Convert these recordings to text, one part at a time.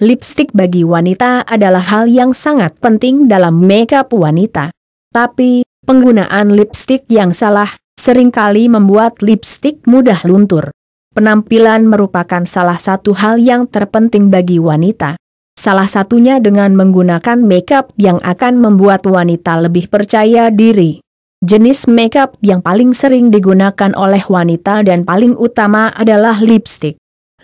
lipstik bagi wanita adalah hal yang sangat penting dalam makeup wanita. Tapi, penggunaan lipstik yang salah, seringkali membuat lipstik mudah luntur. Penampilan merupakan salah satu hal yang terpenting bagi wanita. Salah satunya dengan menggunakan makeup yang akan membuat wanita lebih percaya diri. Jenis makeup yang paling sering digunakan oleh wanita dan paling utama adalah lipstik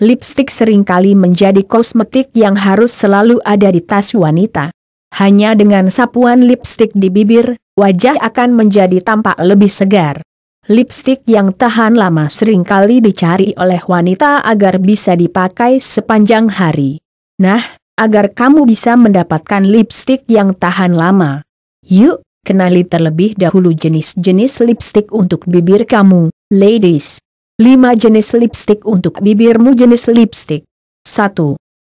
lipstik seringkali menjadi kosmetik yang harus selalu ada di tas wanita. Hanya dengan sapuan lipstik di bibir, wajah akan menjadi tampak lebih segar. Lipstik yang tahan lama seringkali dicari oleh wanita agar bisa dipakai sepanjang hari. Nah, agar kamu bisa mendapatkan lipstik yang tahan lama. Yuk, kenali terlebih dahulu jenis-jenis lipstik untuk bibir kamu, ladies. 5 jenis lipstik untuk bibirmu jenis lipstik. 1.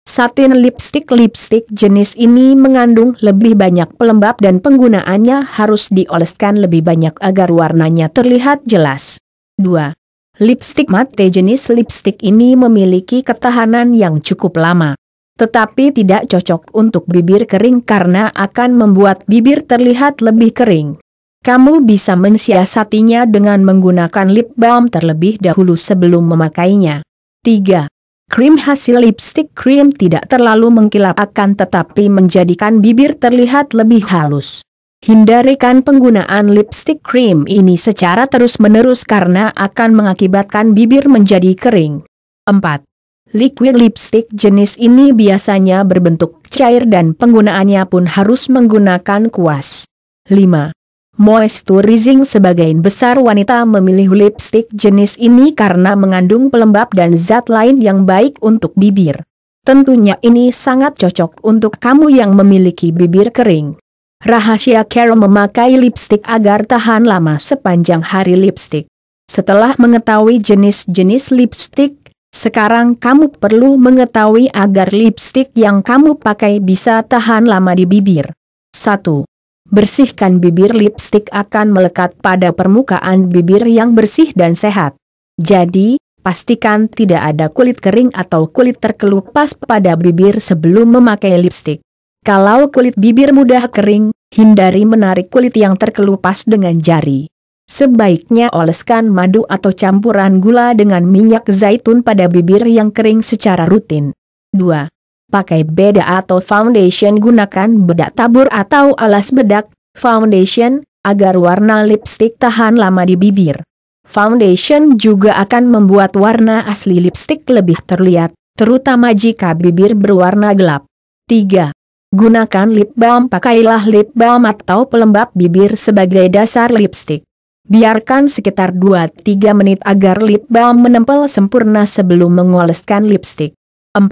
Satin lipstik lipstik jenis ini mengandung lebih banyak pelembab dan penggunaannya harus dioleskan lebih banyak agar warnanya terlihat jelas. 2. Lipstik matte jenis Lipstick ini memiliki ketahanan yang cukup lama. Tetapi tidak cocok untuk bibir kering karena akan membuat bibir terlihat lebih kering. Kamu bisa mensiasatinya dengan menggunakan lip balm terlebih dahulu sebelum memakainya. 3. Krim hasil lipstick krim tidak terlalu mengkilap akan tetapi menjadikan bibir terlihat lebih halus. Hindarikan penggunaan lipstick krim ini secara terus-menerus karena akan mengakibatkan bibir menjadi kering. 4. Liquid lipstick jenis ini biasanya berbentuk cair dan penggunaannya pun harus menggunakan kuas. 5. Moisturizing sebagian besar wanita memilih lipstick jenis ini karena mengandung pelembab dan zat lain yang baik untuk bibir. Tentunya ini sangat cocok untuk kamu yang memiliki bibir kering. Rahasia Carol memakai lipstick agar tahan lama sepanjang hari lipstick. Setelah mengetahui jenis-jenis lipstick, sekarang kamu perlu mengetahui agar lipstick yang kamu pakai bisa tahan lama di bibir. 1. Bersihkan bibir lipstik akan melekat pada permukaan bibir yang bersih dan sehat. Jadi, pastikan tidak ada kulit kering atau kulit terkelupas pada bibir sebelum memakai lipstik. Kalau kulit bibir mudah kering, hindari menarik kulit yang terkelupas dengan jari. Sebaiknya oleskan madu atau campuran gula dengan minyak zaitun pada bibir yang kering secara rutin. 2 pakai beda atau foundation gunakan bedak tabur atau alas bedak, foundation, agar warna lipstick tahan lama di bibir. Foundation juga akan membuat warna asli lipstick lebih terlihat, terutama jika bibir berwarna gelap. 3. Gunakan lip balm Pakailah lip balm atau pelembab bibir sebagai dasar lipstick. Biarkan sekitar 2-3 menit agar lip balm menempel sempurna sebelum mengoleskan lipstick. 4.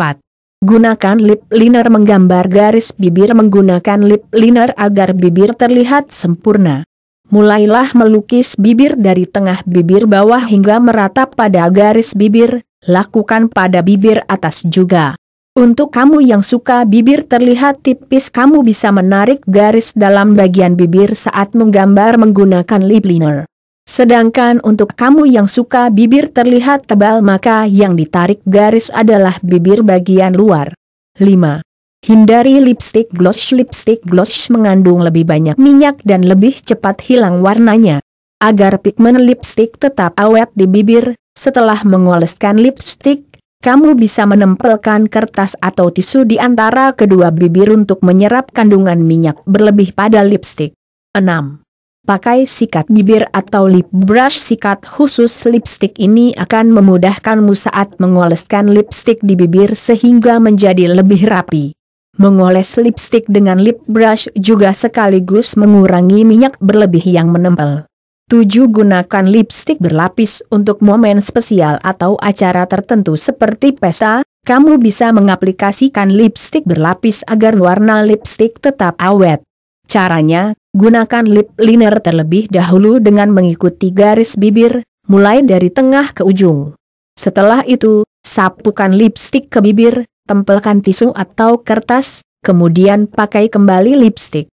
Gunakan lip liner menggambar garis bibir menggunakan lip liner agar bibir terlihat sempurna. Mulailah melukis bibir dari tengah bibir bawah hingga merata pada garis bibir, lakukan pada bibir atas juga. Untuk kamu yang suka bibir terlihat tipis kamu bisa menarik garis dalam bagian bibir saat menggambar menggunakan lip liner. Sedangkan untuk kamu yang suka bibir terlihat tebal maka yang ditarik garis adalah bibir bagian luar. 5. Hindari lipstick gloss Lipstick gloss mengandung lebih banyak minyak dan lebih cepat hilang warnanya. Agar pigmen lipstick tetap awet di bibir, setelah mengoleskan lipstick, kamu bisa menempelkan kertas atau tisu di antara kedua bibir untuk menyerap kandungan minyak berlebih pada lipstick. 6. Pakai sikat bibir atau lip brush sikat khusus lipstick ini akan memudahkanmu saat mengoleskan lipstick di bibir sehingga menjadi lebih rapi. Mengoles lipstick dengan lip brush juga sekaligus mengurangi minyak berlebih yang menempel. 7. Gunakan lipstick berlapis untuk momen spesial atau acara tertentu seperti pesta, kamu bisa mengaplikasikan lipstick berlapis agar warna lipstick tetap awet. Caranya, Gunakan lip liner terlebih dahulu dengan mengikuti garis bibir, mulai dari tengah ke ujung. Setelah itu, sapukan lipstik ke bibir, tempelkan tisu atau kertas, kemudian pakai kembali lipstik.